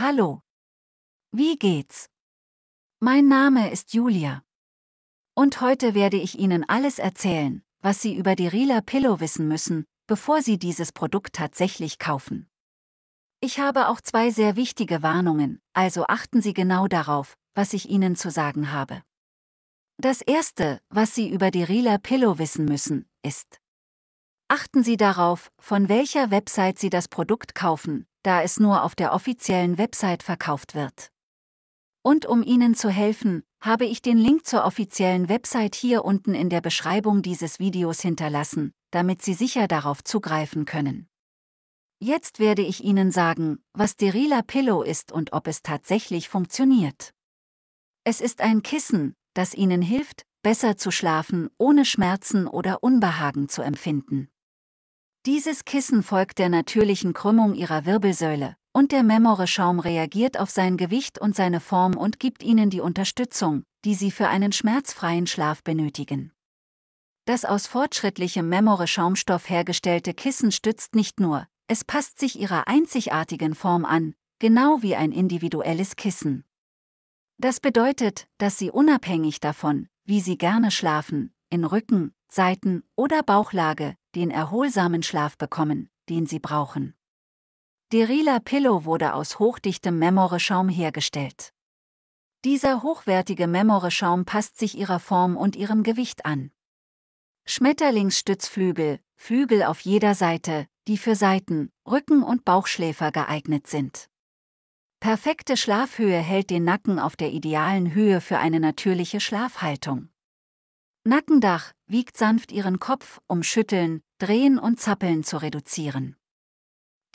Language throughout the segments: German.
Hallo. Wie geht's? Mein Name ist Julia. Und heute werde ich Ihnen alles erzählen, was Sie über die Rila Pillow wissen müssen, bevor Sie dieses Produkt tatsächlich kaufen. Ich habe auch zwei sehr wichtige Warnungen, also achten Sie genau darauf, was ich Ihnen zu sagen habe. Das Erste, was Sie über die Rila Pillow wissen müssen, ist. Achten Sie darauf, von welcher Website Sie das Produkt kaufen, da es nur auf der offiziellen Website verkauft wird. Und um Ihnen zu helfen, habe ich den Link zur offiziellen Website hier unten in der Beschreibung dieses Videos hinterlassen, damit Sie sicher darauf zugreifen können. Jetzt werde ich Ihnen sagen, was Derila Pillow ist und ob es tatsächlich funktioniert. Es ist ein Kissen, das Ihnen hilft, besser zu schlafen, ohne Schmerzen oder Unbehagen zu empfinden. Dieses Kissen folgt der natürlichen Krümmung ihrer Wirbelsäule, und der Memore-Schaum reagiert auf sein Gewicht und seine Form und gibt ihnen die Unterstützung, die sie für einen schmerzfreien Schlaf benötigen. Das aus fortschrittlichem Memore-Schaumstoff hergestellte Kissen stützt nicht nur, es passt sich ihrer einzigartigen Form an, genau wie ein individuelles Kissen. Das bedeutet, dass sie unabhängig davon, wie sie gerne schlafen, in Rücken, Seiten oder Bauchlage, den erholsamen Schlaf bekommen, den sie brauchen. Derila Pillow wurde aus hochdichtem Memore-Schaum hergestellt. Dieser hochwertige Memore-Schaum passt sich ihrer Form und ihrem Gewicht an. Schmetterlingsstützflügel, Flügel auf jeder Seite, die für Seiten, Rücken und Bauchschläfer geeignet sind. Perfekte Schlafhöhe hält den Nacken auf der idealen Höhe für eine natürliche Schlafhaltung. Nackendach wiegt sanft ihren Kopf, um Schütteln, Drehen und Zappeln zu reduzieren.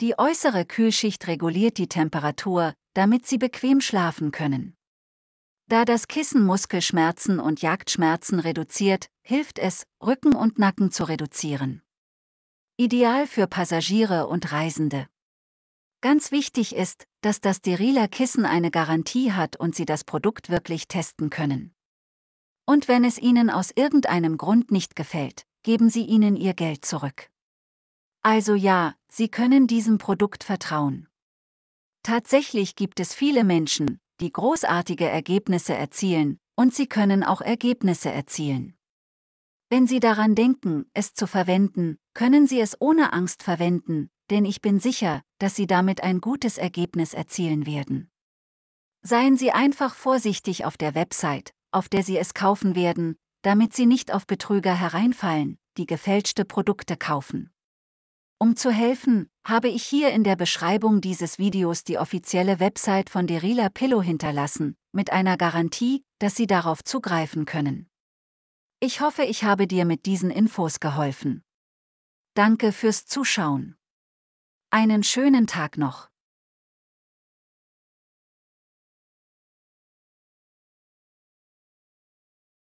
Die äußere Kühlschicht reguliert die Temperatur, damit Sie bequem schlafen können. Da das Kissen Muskelschmerzen und Jagdschmerzen reduziert, hilft es, Rücken und Nacken zu reduzieren. Ideal für Passagiere und Reisende. Ganz wichtig ist, dass das Derila Kissen eine Garantie hat und Sie das Produkt wirklich testen können. Und wenn es Ihnen aus irgendeinem Grund nicht gefällt, geben Sie ihnen Ihr Geld zurück. Also ja, Sie können diesem Produkt vertrauen. Tatsächlich gibt es viele Menschen, die großartige Ergebnisse erzielen, und sie können auch Ergebnisse erzielen. Wenn Sie daran denken, es zu verwenden, können Sie es ohne Angst verwenden, denn ich bin sicher, dass Sie damit ein gutes Ergebnis erzielen werden. Seien Sie einfach vorsichtig auf der Website, auf der Sie es kaufen werden, damit sie nicht auf Betrüger hereinfallen, die gefälschte Produkte kaufen. Um zu helfen, habe ich hier in der Beschreibung dieses Videos die offizielle Website von Derila Pillow hinterlassen, mit einer Garantie, dass Sie darauf zugreifen können. Ich hoffe, ich habe dir mit diesen Infos geholfen. Danke fürs Zuschauen. Einen schönen Tag noch.